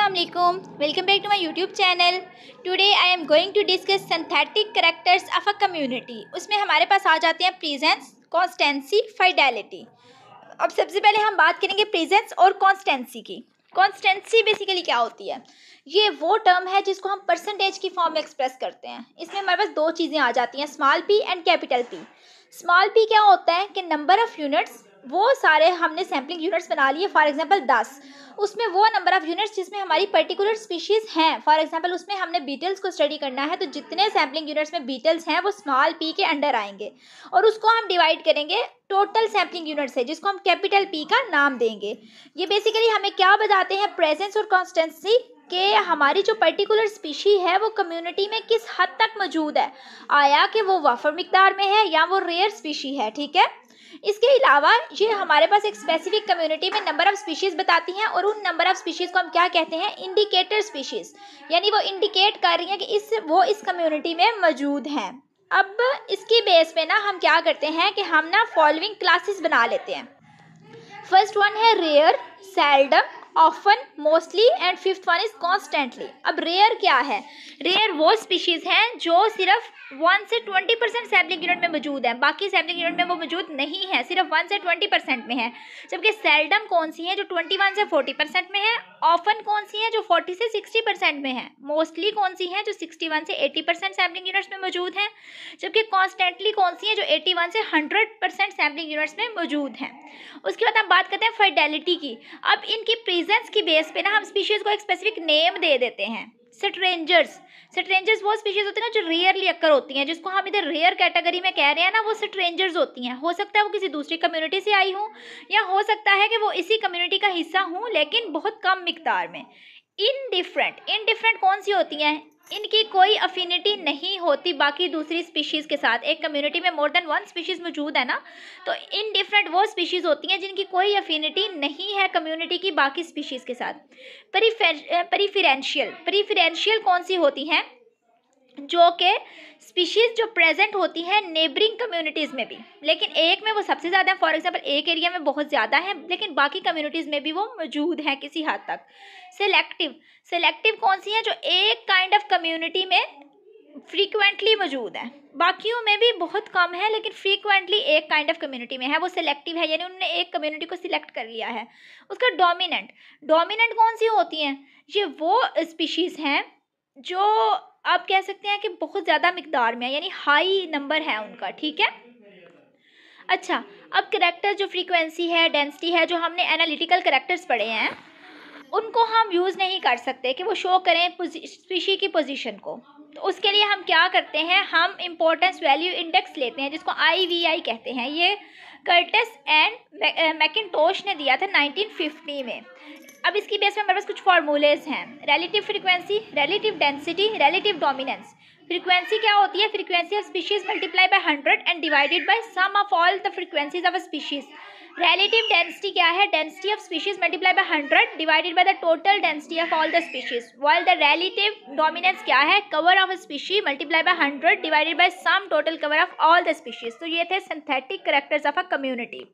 Assalamualaikum. Welcome back to my YouTube channel today I am going to discuss synthetic characters of a community उसमें हमारे पास आ जाते हैं presence constituency fidelity अब सबसे पहले हम बात करेंगे प्रेजेंस और कॉन्स्टेंसी की कॉन्स्टेंसी बेसिकली क्या होती है ये वो टर्म है जिसको हम परसेंटेज की फॉर्म में एक्सप्रेस करते हैं इसमें हमारे पास दो चीज़ें आ जाती हैं small P and capital P small P क्या होता है कि नंबर ऑफ़ यूनिट्स वो सारे हमने सैम्पलिंग यूनिट्स बना लिए फॉर एग्जांपल दस उसमें वो नंबर ऑफ़ यूनिट्स जिसमें हमारी पर्टिकुलर स्पीशीज़ हैं फॉर एग्जांपल उसमें हमने बीटल्स को स्टडी करना है तो जितने सैम्पलिंग यूनिट्स में बीटल्स हैं वो स्मॉल पी के अंडर आएंगे और उसको हम डिवाइड करेंगे टोटल सैम्पलिंग यूनिट्स है जिसको हम कैपिटल पी का नाम देंगे ये बेसिकली हमें क्या बताते हैं प्रेजेंस और कॉन्स्टेंसी कि हमारी जो पर्टिकुलर स्पीशी है वो कम्युनिटी में किस हद तक मौजूद है आया कि वो वफर मकदार में है या वो रेयर स्पीशी है ठीक है इसके अलावा ये हमारे पास एक स्पेसिफिक कम्युनिटी में नंबर ऑफ स्पीशीज़ बताती हैं और उन नंबर ऑफ स्पीशीज़ को हम क्या कहते हैं इंडिकेटर स्पीशीज़ यानी वो इंडिकेट कर रही हैं कि इस वो इस कम्युनिटी में मौजूद हैं अब इसकी बेस पे ना हम क्या करते हैं कि हम ना फॉलोइंग क्लासेस बना लेते हैं फर्स्ट वन है rare seldom often mostly and fifth one is constantly अब रेयर क्या है रेयर वो स्पीशीज़ हैं जो सिर्फ वन से ट्वेंटी परसेंट सैपलिंग यूनिट में मौजूद है बाकी सैपलिंग यूनिट में वो मौजूद नहीं है सिर्फ वन से ट्वेंटी परसेंट में है जबकि सेल्डम कौन सी है जो ट्वेंटी वन से फोर्टी परसेंट में है ऑफन जो 40 से 60 परसेंट में है मोस्टली कौन सी हैं जो 61 से 80 परसेंट सैम्पलिंग यूनिट्स में मौजूद हैं जबकि कॉन्स्टेंटली कौन सी हैं जो 81 से 100 परसेंट सैम्पलिंग यूनिट्स में मौजूद हैं उसके बाद हम बात करते हैं फर्टेलिटी की अब इनकी प्रेजेंस की बेस पे ना हम स्पीशीज़ को एक स्पेसिफिक नेम दे देते हैं सट्रेंजर्स सट्रेंजर्स वो स्पीशीज़ होती हैं ना जो रेयरली अक्कर होती हैं जिसको हम इधर रेयर कैटेगरी में कह रहे हैं ना वो सट्रेंजर्स होती हैं हो सकता है वो किसी दूसरी कम्युनिटी से आई हूँ या हो सकता है कि वो इसी कम्युनिटी का हिस्सा हूँ लेकिन बहुत कम मकदार में इनडिफरेंट इनडिफरेंट कौन सी होती हैं इनकी कोई अफिनिटी नहीं होती बाकी दूसरी स्पीशीज़ के साथ एक कम्युनिटी में मोर देन वन स्पीशीज़ मौजूद है ना तो इन डिफरेंट वो स्पीशीज़ होती हैं जिनकी कोई अफिनिटी नहीं है कम्युनिटी की बाकी स्पीशीज़ के साथ परिफेर परिफिरेंशियल परिफिरेंशियल कौन सी होती हैं जो के स्पीशीज़ जो प्रेजेंट होती हैं नेबरिंग कम्युनिटीज़ में भी लेकिन एक में वो सबसे ज़्यादा है फॉर एग्जांपल एक एरिया में बहुत ज़्यादा है लेकिन बाकी कम्युनिटीज़ में भी वो मौजूद हैं किसी हद तक सेलेक्टिव सेलेक्टिव कौन सी हैं जो एक काइंड ऑफ कम्युनिटी में फ्रीक्वेंटली मौजूद है बाकियों में भी बहुत कम है लेकिन फ्रीक्वेंटली एक काइंड ऑफ कम्युनिटी में है वो सिलेक्टिव है यानी उन्होंने एक कम्युनिटी को सिलेक्ट कर लिया है उसका डोमिनेंट डोमिनेंट कौन सी होती हैं ये वो स्पीशीज़ हैं जो आप कह सकते हैं कि बहुत ज़्यादा मकदार में है यानी हाई नंबर है उनका ठीक है अच्छा अब करेक्टर जो फ्रीक्वेंसी है डेंसिटी है जो हमने एनालिटिकल करेक्टर्स पढ़े हैं उनको हम यूज़ नहीं कर सकते कि वो शो करें स्पीशी की पोजीशन को तो उसके लिए हम क्या करते हैं हम इम्पोर्टेंस वैल्यू इंडेक्स लेते हैं जिसको आई वी आई कहते हैं ये कर्टिस एंड मैकिनटोश ने दिया था 1950 में अब इसकी बेस में हमारे पास कुछ फार्मूलेज हैं relative frequency relative density relative dominance frequency क्या होती है frequency of species multiply by hundred and divided by sum of all the frequencies of species relative density क्या है density of species multiply by hundred divided by the total density of all the species while the relative dominance क्या है cover of species multiply by hundred divided by sum total cover of all the species तो ये थे synthetic characters of a community